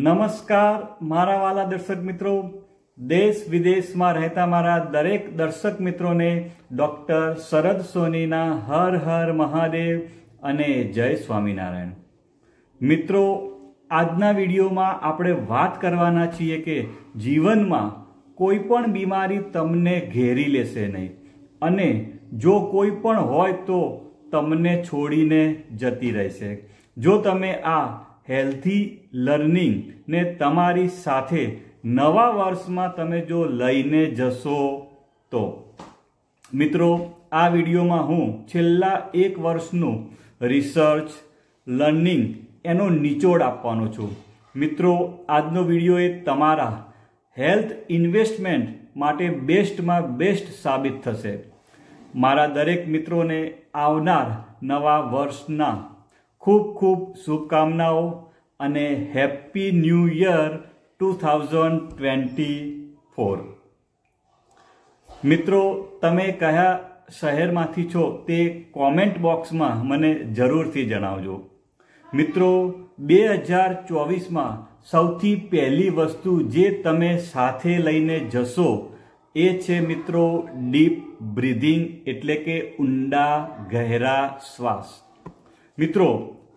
નમસ્કાર મારા વાલા દર્શક મિત્રો દેશ વિદેશમાં રહેતા મારા દરેક દર્શક મિત્રોને ડૉક્ટર શરદ સોનીના હર હર મહાદેવ અને જય સ્વામિનારાયણ મિત્રો આજના વિડીયોમાં આપણે વાત કરવાના છીએ કે જીવનમાં કોઈ પણ બીમારી તમને ઘેરી લેશે નહીં અને જો કોઈ પણ હોય તો તમને છોડીને જતી રહેશે જો તમે આ હેલ્ધી લર્નિંગને તમારી સાથે નવા વર્ષમાં તમે જો લઈને જશો તો મિત્રો આ વિડીયોમાં હું છેલ્લા એક વર્ષનું રિસર્ચ લર્નિંગ એનો નિચોડ આપવાનો છું મિત્રો આજનો વિડીયો એ તમારા હેલ્થ ઇન્વેસ્ટમેન્ટ માટે બેસ્ટમાં બેસ્ટ સાબિત થશે મારા દરેક મિત્રોને આવનાર નવા વર્ષના ખૂબ ખૂબ શુભકામનાઓ અને happy new year two thousand twenty four મિત્રો તમે કયા શહેરમાંથી છો તે કોમેન્ટ બોક્સમાં મને જરૂરથી જણાવજો મિત્રો બે હજાર ચોવીસમાં સૌથી પહેલી વસ્તુ જે તમે સાથે લઈને જશો એ છે મિત્રો ડીપ બ્રિધિંગ એટલે કે ઊંડા ગહેરા શ્વાસ મિત્રો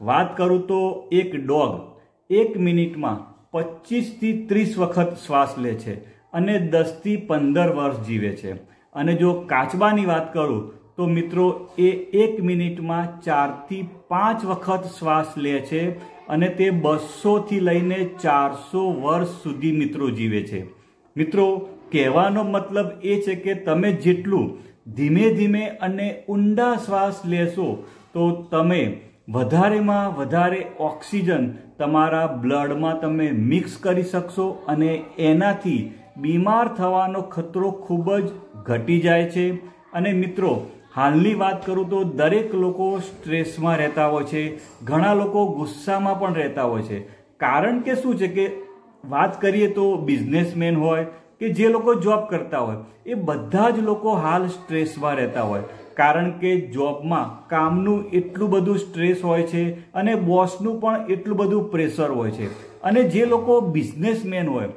વાત કરું તો એક ડોગ એક મિનિટમાં પચીસથી ત્રીસ વખત શ્વાસ લે છે અને દસથી પંદર વર્ષ જીવે છે અને જો કાચબાની વાત કરું તો મિત્રો એ એક મિનિટમાં ચારથી પાંચ વખત શ્વાસ લે છે અને તે બસોથી લઈને ચારસો વર્ષ સુધી મિત્રો જીવે છે મિત્રો કહેવાનો મતલબ એ છે કે તમે જેટલું ધીમે ધીમે અને ઊંડા શ્વાસ લેશો તો તમે વધારેમાં વધારે ઓક્સિજન તમારા બ્લડમાં તમે મિક્સ કરી શકશો અને એનાથી બીમાર થવાનો ખતરો ખૂબ જ ઘટી જાય છે અને મિત્રો હાલની વાત કરું તો દરેક લોકો સ્ટ્રેસમાં રહેતા હોય છે ઘણા લોકો ગુસ્સામાં પણ રહેતા હોય છે કારણ કે શું છે કે વાત કરીએ તો બિઝનેસમેન હોય કે જે લોકો જોબ કરતા હોય એ બધા જ લોકો હાલ સ્ટ્રેસમાં રહેતા હોય કારણ કે જોબમાં કામનું એટલું બધું સ્ટ્રેસ હોય છે અને બોસનું પણ એટલું બધું પ્રેશર હોય છે અને જે લોકો બિઝનેસમેન હોય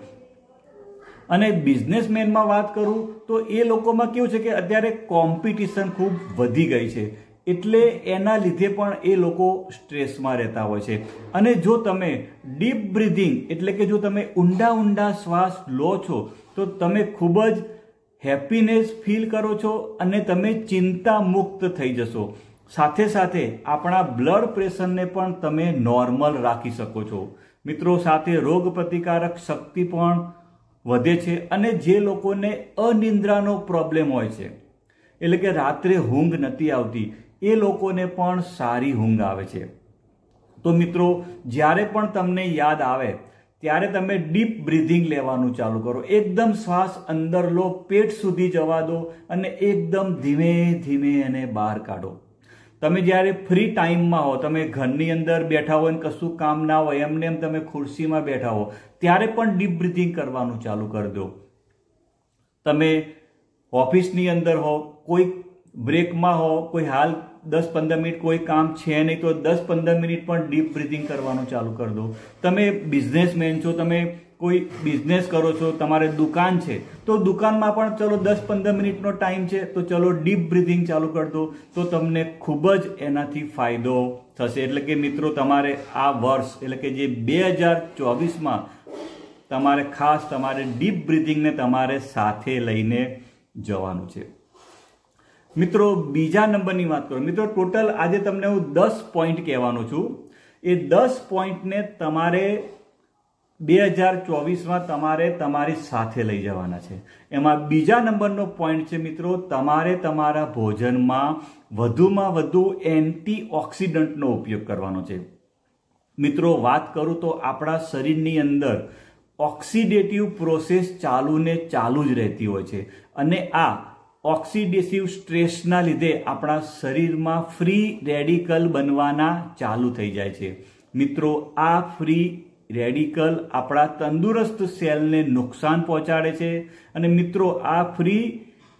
અને બિઝનેસમેનમાં વાત કરું તો એ લોકોમાં કેવું છે કે અત્યારે કોમ્પિટિશન ખૂબ વધી ગઈ છે એટલે એના લીધે પણ એ લોકો સ્ટ્રેસમાં રહેતા હોય છે અને જો તમે ડીપ બ્રિધિંગ એટલે કે જો તમે ઊંડા ઊંડા શ્વાસ લો છો તો તમે ખૂબ જ હેપીનેસ ફીલ કરો છો અને તમે ચિંતા મુક્ત થઈ જશો સાથે સાથે આપણા બ્લડ પ્રેશરને પણ તમે નોર્મલ રાખી શકો છો મિત્રો સાથે રોગ પ્રતિકારક શક્તિ પણ વધે છે અને જે લોકોને અનિંદ્રાનો પ્રોબ્લેમ હોય છે એટલે કે રાત્રે ઊંઘ નથી આવતી એ લોકોને પણ સારી ઊંઘ આવે છે તો મિત્રો જ્યારે પણ તમને યાદ આવે ત્યારે તમે ડીપ બ્રિધિંગ લેવાનું ચાલુ કરો એકદમ શ્વાસ અંદર લો પેટ સુધી જવા દો અને એકદમ ધીમે ધીમે એને બહાર કાઢો તમે જ્યારે ફ્રી ટાઈમમાં હો તમે ઘરની અંદર બેઠા હોય ને કશું કામ ના હોય એમને એમ તમે ખુરશીમાં બેઠા હો ત્યારે પણ ડીપ બ્રિથિંગ કરવાનું ચાલુ કરી દો તમે ઓફિસની અંદર હો કોઈ બ્રેકમાં હો કોઈ હાલ દસ પંદર મિનિટ કોઈ કામ છે નહીં તો દસ પંદર મિનિટ પણ ડીપ બ્રિથિંગ કરવાનું ચાલુ કરી દો તમે બિઝનેસમેન છો તમે કોઈ બિઝનેસ કરો છો તમારે દુકાન છે તો દુકાનમાં પણ ચલો દસ પંદર મિનિટનો ટાઈમ છે તો ચલો ડીપ બ્રિથિંગ ચાલુ કરી દો તો તમને ખૂબ જ એનાથી ફાયદો થશે એટલે કે મિત્રો તમારે આ વર્ષ એટલે કે જે બે હજાર ચોવીસમાં તમારે ખાસ તમારે ડીપ બ્રિથિંગને તમારે સાથે લઈને જવાનું છે મિત્રો બીજા નંબરની વાત કરો મિત્રો ટોટલ આજે તમને હું દસ પોઈન્ટ કહેવાનો છું એ દસ પોઈન્ટને તમારે બે હજાર ચોવીસમાં તમારે તમારી સાથે લઈ જવાના છે એમાં બીજા નંબરનો પોઈન્ટ છે મિત્રો તમારે તમારા ભોજનમાં વધુમાં વધુ એન્ટી ઓક્સિડન્ટનો ઉપયોગ કરવાનો છે મિત્રો વાત કરું તો આપણા શરીરની અંદર ઓક્સિડેટિવ પ્રોસેસ ચાલુ ને ચાલુ જ રહેતી હોય છે અને આ ઓક્સિડેસિવ સ્ટ્રેસના લીધે આપણા શરીરમાં ફ્રી રેડિકલ બનવાના ચાલુ થઈ જાય છે મિત્રો આ ફ્રી રેડિકલ આપણા તંદુરસ્ત સેલને નુકસાન પહોંચાડે છે અને મિત્રો આ ફ્રી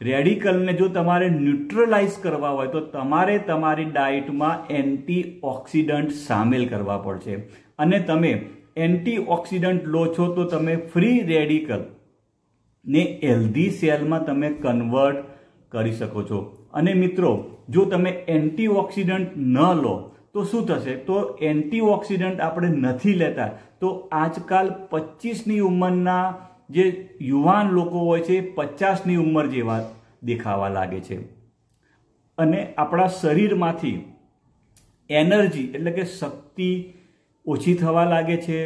રેડિકલને જો તમારે ન્યુટ્રલાઇઝ કરવા હોય તો તમારે તમારી ડાયટમાં એન્ટીઓક્સિડન્ટ સામેલ કરવા પડશે અને તમે એન્ટીઓક્સિડન્ટ લો છો તો તમે ફ્રી રેડિકલ ને એલ્ધી સેલમાં તમે કન્વર્ટ કરી શકો છો અને મિત્રો જો તમે એન્ટીઓક્સિડન્ટ ન લો તો શું થશે તો એન્ટીઓક્સિડન્ટ આપણે નથી લેતા તો આજકાલ પચીસની ઉંમરના જે યુવાન લોકો હોય છે પચાસની ઉંમર જેવા દેખાવા લાગે છે અને આપણા શરીરમાંથી એનર્જી એટલે કે શક્તિ ઓછી થવા લાગે છે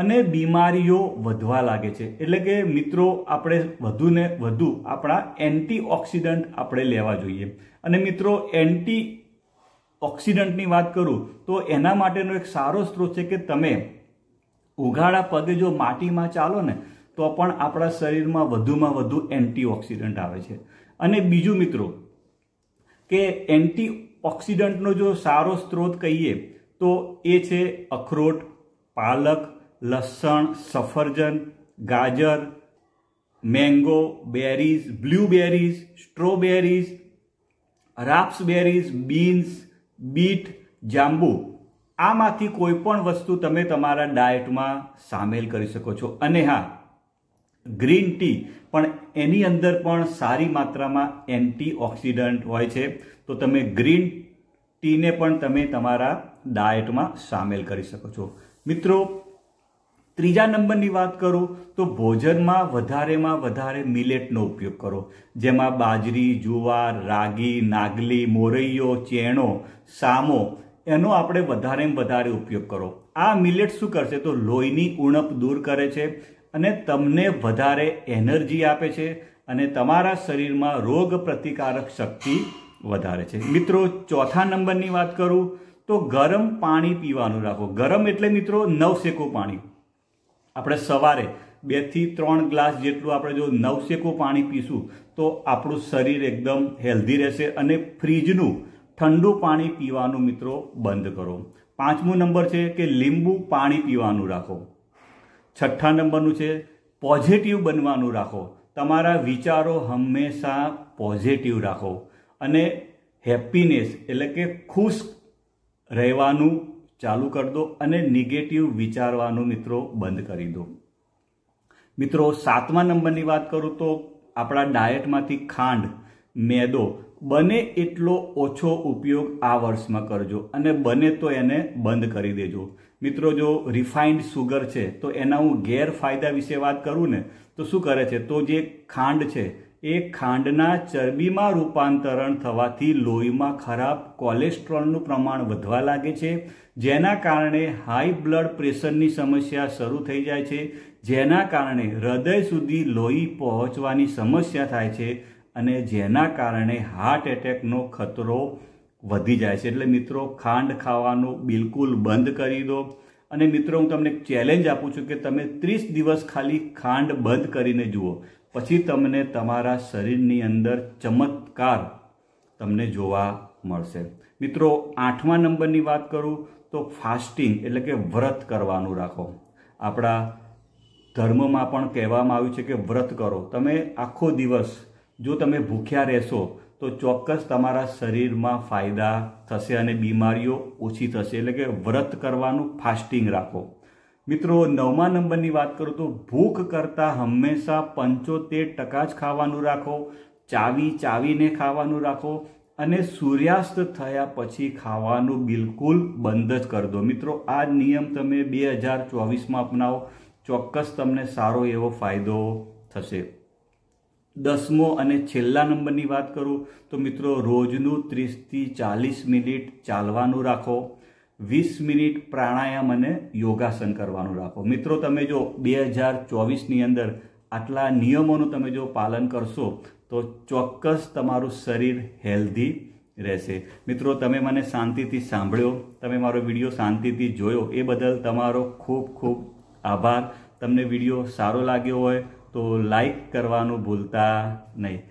અને બીમારીઓ વધવા લાગે છે એટલે કે મિત્રો આપણે વધુને વધુ આપણા એન્ટીઓક્સિડન્ટ આપણે લેવા જોઈએ અને મિત્રો એન્ટી ઓક્સિડન્ટની વાત કરું તો એના માટેનો એક સારો સ્ત્રોત છે કે તમે ઉઘાડા પગે જો માટીમાં ચાલો ને તો પણ આપણા શરીરમાં વધુમાં વધુ એન્ટીઓક્સિડન્ટ આવે છે અને બીજું મિત્રો કે એન્ટી ઓક્સિડન્ટનો જો સારો સ્ત્રોત કહીએ તો એ છે અખરોટ પાલક લસણ સફરજન ગાજર mango berries blueberries strawberries raspberries beans beet જાંબુ આમાંથી કોઈ પણ વસ્તુ તમે તમારા ડાયટમાં સામેલ કરી શકો છો અને હા ગ્રીન ટી પણ એની અંદર પણ સારી માત્રામાં એન્ટીઓક્સિડન્ટ હોય છે તો તમે ગ્રીન ટીને પણ તમે તમારા ડાયટમાં સામેલ કરી શકો છો મિત્રો ત્રીજા નંબરની વાત કરું તો ભોજનમાં વધારેમાં વધારે મિલેટનો ઉપયોગ કરો જેમાં બાજરી જુવાર રાગી નાગલી મોરૈયો ચેણો સામો એનો આપણે વધારેમાં વધારે ઉપયોગ કરો આ મિલેટ શું કરશે તો લોહીની ઉણપ દૂર કરે છે અને તમને વધારે એનર્જી આપે છે અને તમારા શરીરમાં રોગ પ્રતિકારક શક્તિ વધારે છે મિત્રો ચોથા નંબરની વાત કરું તો ગરમ પાણી પીવાનું રાખો ગરમ એટલે મિત્રો નવ પાણી આપણે સવારે બેથી ત્રણ ગ્લાસ જેટલું આપણે જો નવસેકું પાણી પીશું તો આપણું શરીર એકદમ હેલ્ધી રહેશે અને ફ્રીજનું ઠંડુ પાણી પીવાનું મિત્રો બંધ કરો પાંચમું નંબર છે કે લીંબુ પાણી પીવાનું રાખો છઠ્ઠા નંબરનું છે પોઝિટિવ બનવાનું રાખો તમારા વિચારો હંમેશા પોઝિટિવ રાખો અને હેપીનેસ એટલે કે ખુશ રહેવાનું ચાલુ કરી દો અને નેગેટિવ વિચારવાનું મિત્રો બંધ કરી દો મિત્રો સાતમા નંબરની વાત કરું તો આપણા ડાયટમાંથી ખાંડ મેદો બને એટલો ઓછો ઉપયોગ આ વર્ષમાં કરજો અને બને તો એને બંધ કરી દેજો મિત્રો જો રિફાઇન્ડ સુગર છે તો એના હું ગેરફાયદા વિશે વાત કરું ને તો શું કરે છે તો જે ખાંડ છે એ ખાંડના ચરબીમાં રૂપાંતરણ થવાથી લોહીમાં ખરાબ કોલેસ્ટ્રોલનું પ્રમાણ વધવા લાગે છે જેના કારણે હાઈ બ્લડ પ્રેશરની સમસ્યા શરૂ થઈ જાય છે જેના કારણે હૃદય સુધી લોહી પહોંચવાની સમસ્યા થાય છે અને જેના કારણે હાર્ટ એટેકનો ખતરો વધી જાય છે એટલે મિત્રો ખાંડ ખાવાનું બિલકુલ બંધ કરી દો અને મિત્રો હું તમને એક ચેલેન્જ આપું છું કે તમે ત્રીસ દિવસ ખાલી ખાંડ બંધ કરીને જુઓ પછી તમને તમારા શરીરની અંદર ચમત્કાર તમને જોવા મળશે મિત્રો આઠમા નંબરની વાત કરું તો ફાસ્ટિંગ એટલે કે વ્રત કરવાનું રાખો આપણા ધર્મમાં પણ કહેવામાં આવ્યું છે કે વ્રત કરો તમે આખો દિવસ જો તમે ભૂખ્યા રહેશો તો ચોક્કસ તમારા શરીરમાં ફાયદા થશે અને બીમારીઓ ઓછી થશે એટલે કે વ્રત કરવાનું ફાસ્ટિંગ રાખો મિત્રો નવમા નંબરની વાત કરું તો ભૂખ કરતાં હંમેશા પંચોતેર ટકા જ ખાવાનું રાખો ચાવી ચાવીને ખાવાનું રાખો અને સૂર્યાસ્ત થયા પછી ખાવાનું બિલકુલ બંધ જ કરી દો મિત્રો આ નિયમ તમે બે હજાર ચોવીસમાં અપનાવો ચોક્કસ તમને સારો એવો ફાયદો થશે દસમો અને છેલ્લા નંબરની વાત કરું તો મિત્રો રોજનું ત્રીસથી ચાલીસ મિનિટ ચાલવાનું રાખો વીસ મિનિટ પ્રાણાયામ અને યોગાસન કરવાનું રાખો મિત્રો તમે જો બે હજાર ચોવીસની અંદર આટલા નિયમોનું તમે જો પાલન કરશો તો ચોક્કસ તમારું શરીર હેલ્ધી રહેશે મિત્રો તમે મને શાંતિથી સાંભળ્યો તમે મારો વિડીયો શાંતિથી જોયો એ બદલ તમારો ખૂબ ખૂબ આભાર તમને વિડીયો સારો લાગ્યો હોય તો લાઈક કરવાનું ભૂલતા નહીં